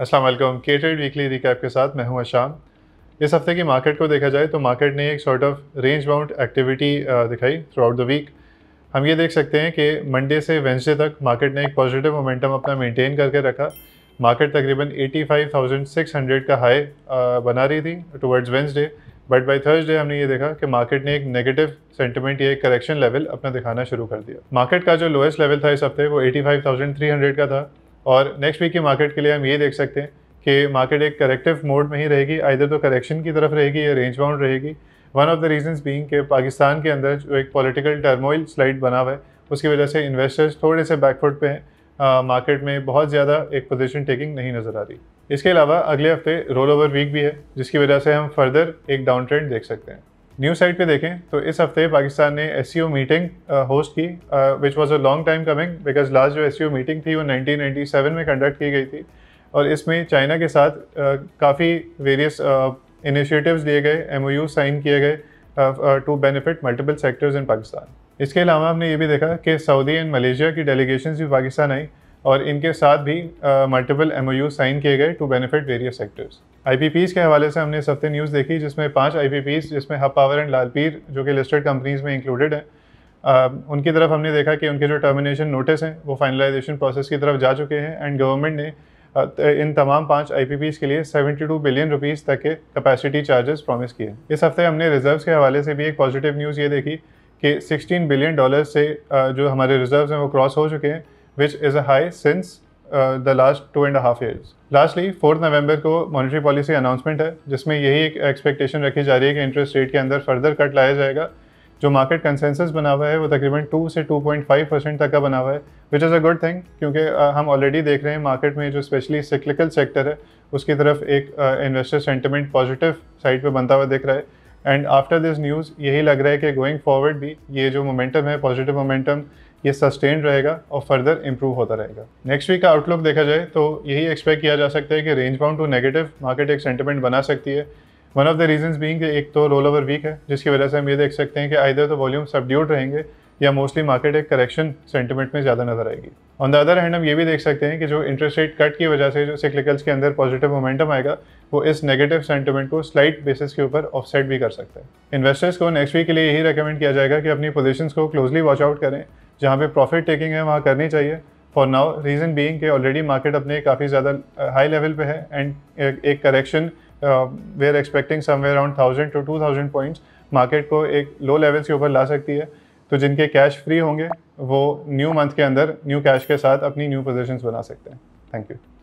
अस्सलाम वालेकुम के ट्रेड वीकली रिकैप के साथ मैं हूं अशाम इस हफ्ते की मार्केट को देखा जाए तो मार्केट ने एक sort of range bound activity दिखाई थ्रू आउट द वीक हम ये देख सकते हैं कि मंडे से वेंसडे तक मार्केट ने एक पॉजिटिव मोमेंटम अपना मेंटेन करके रखा मार्केट तकरीबन 85,600 का हाई uh, बना रही थी towards Wednesday but by Thursday हमने ये देखा कि मार्केट ने एक नेगेटिव सेंटिमेंट या एक करेक्शन लेवल अपना दिखाना शुरू कर दिया मार्केट का जो लोएस्ट लेवल था इस हफ्ते वो 85,300 का था और नेक्स्ट वीक की मार्केट के लिए हम ये देख सकते हैं कि मार्केट एक करेक्टिव मोड में ही रहेगी आइधर तो करेक्शन की तरफ रहेगी या रेंज बाउंड रहेगी one of the reasons being कि पाकिस्तान के अंदर जो एक पॉलिटिकल टर्मोइल स्लाइड बना हुआ है उसकी वजह से इन्वेस्टर्स थोड़े से बैकफुट पे हैं मार्केट में बहुत ज़्यादा एक पोजीशन टेकिंग नहीं नज़र आ रही इसके अलावा अगले हफ्ते रोल ओवर वीक भी है जिसकी वजह से हम फर्दर एक डाउन ट्रेंड देख सकते हैं न्यूज़ साइट पे देखें तो इस हफ्ते पाकिस्तान ने एस मीटिंग होस्ट की which was a long time coming because last जो एस मीटिंग e थी वो 1997 में कंडक्ट की गई थी और इसमें चाइना के साथ काफ़ी वेरियस इनिशिएटिव्स लिए गए एम साइन किए गए to benefit multiple sectors in Pakistan इसके अलावा हमने ये भी देखा कि सऊदी एंड मलेशिया की डेलीगेशन भी पाकिस्तान आई और इनके साथ भी मल्टीपल एम साइन किए गए to benefit various sectors IPPs के हवाले से हमने इस हफ्ते न्यूज़ देखी जिसमें पांच आईपीपीज जिसमें हब पावर एंड लालपीर जो कि लिस्टेड कंपनीज में इंक्लूडेड हैं उनकी तरफ हमने देखा कि उनके जो टर्मिनेशन नोटिस हैं वो फाइनलाइजेशन प्रोसेस की तरफ जा चुके हैं एंड गवर्नमेंट ने इन तमाम पांच आईपीपीज के लिए 72 बिलियन रुपीस तक के कैपेसिटी चार्जेस प्रॉमिस किए इस हफ्ते हमने रिजर्व्स के हवाले से भी एक पॉजिटिव न्यूज़ ये देखी कि 16 बिलियन डॉलर से जो हमारे रिजर्व्स हैं वो क्रॉस हो चुके हैं which is a high since the last two and half years lastly fourth November को मॉनेटरी पॉलिसी अनाउंसमेंट है जिसमें यही एक एक्सपेक्टेशन रखी जा रही है कि इंटरेस्ट रेट के अंदर फर्दर कट लाया जाएगा जो मार्केट कंसेंसस बना हुआ है वो तकरीबन टू से टू पॉइंट फाइव परसेंट तक का बना हुआ है which is a good thing क्योंकि uh, हम ऑलरेडी देख रहे हैं मार्केट में जो स्पेशली सिक्लिकल सेक्टर है उसकी तरफ एक इन्वेस्टर सेंटिमेंट पॉजिटिव साइड पर बनता हुआ दिख रहा है एंड आफ्टर दिस न्यूज़ यही लग रहा है कि गोइंग फॉरवर्ड भी ये जो मोमेंटम है पॉजिटिव मोमेंटम ये सस्टेन रहेगा और फर्दर इम्प्रूव होता रहेगा नेक्स्ट वीक का आउटलुक देखा जाए तो यही एक्सपेक्ट किया जा सकता है कि range bound to negative market एक सेंटिमेंट बना सकती है one of the reason being एक तो रोल ओवर वीक है जिसकी वजह से हम ये देख सकते हैं कि आइधर तो वॉल्यूम सबड्यूड रहेंगे या मोस्टली मार्केट एक करेक्शन सेंटिमेंट में ज़्यादा नजर आएगी ऑन द अदर हैंड हम ये भी देख सकते हैं कि जो इंटरेस्ट रेट कट की वजह से जो सिक्लिकल्स के अंदर पॉजिटिव मोमेंटम आएगा वो इस नेगेटिव सेंटिमेंट को स्लाइट बेसिस के ऊपर ऑफसेट भी कर सकता है इन्वेस्टर्स को नेक्स्ट वीक के लिए यही रिकमेंड किया जाएगा कि अपनी पोजिशन को क्लोजली वॉच आउट करें जहाँ पे प्रॉफिट टेकिंग है वहाँ करनी चाहिए फॉर नाउ रीज़न बीइंग के ऑलरेडी मार्केट अपने काफ़ी ज़्यादा हाई लेवल पे है एंड एक correction we are expecting somewhere around thousand to two thousand points market को एक लो लेवल के ऊपर ला सकती है तो जिनके कैश फ्री होंगे वो न्यू मंथ के अंदर न्यू कैश के साथ अपनी न्यू पोजिशन बना सकते हैं थैंक यू